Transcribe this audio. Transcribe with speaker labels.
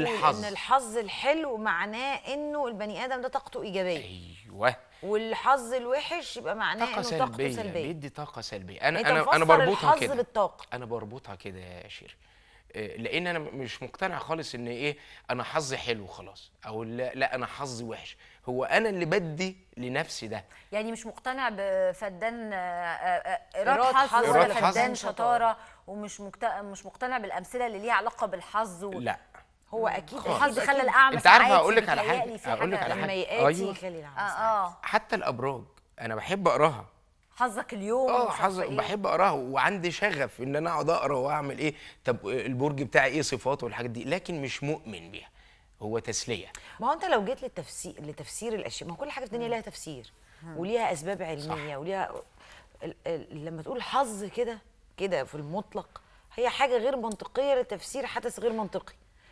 Speaker 1: الحظ ان
Speaker 2: الحظ الحلو معناه انه البني ادم ده طاقته ايجابيه ايوه والحظ الوحش يبقى معناه طاقة انه سلبية. طاقته سلبيه
Speaker 1: بيدي طاقه سلبيه انا انا انا بربطها كده بالطاقه انا بربطها كده يا شير آه، لان انا مش مقتنع خالص ان ايه انا حظي حلو خلاص او لا, لا انا حظي وحش هو انا اللي بدي لنفسي ده
Speaker 3: يعني مش مقتنع بفدان ايراد آه، آه، حظ ولا فدان شطاره ومش مش مقتنع بالامثله اللي ليها علاقه بالحظ و... لا هو اكيد الحظ خلى الاعمى انت عارفه هقول لك على حاجه هقول لك على حاجه أيوة. آه آه.
Speaker 1: حتى الابراج انا بحب اقراها حظك اليوم اه حظ إيه؟ بحب اقراها وعندي شغف ان انا اقعد اقرا واعمل ايه طب البرج بتاعي ايه صفاته والحاجات دي لكن مش مؤمن بيها هو تسليه
Speaker 2: ما هو انت لو جيت للتفسير لتفسير الاشياء ما كل حاجه في الدنيا لها تفسير وليها اسباب علميه صح. وليها لما تقول حظ كده كده في المطلق هي حاجه غير منطقيه لتفسير حدث غير منطقي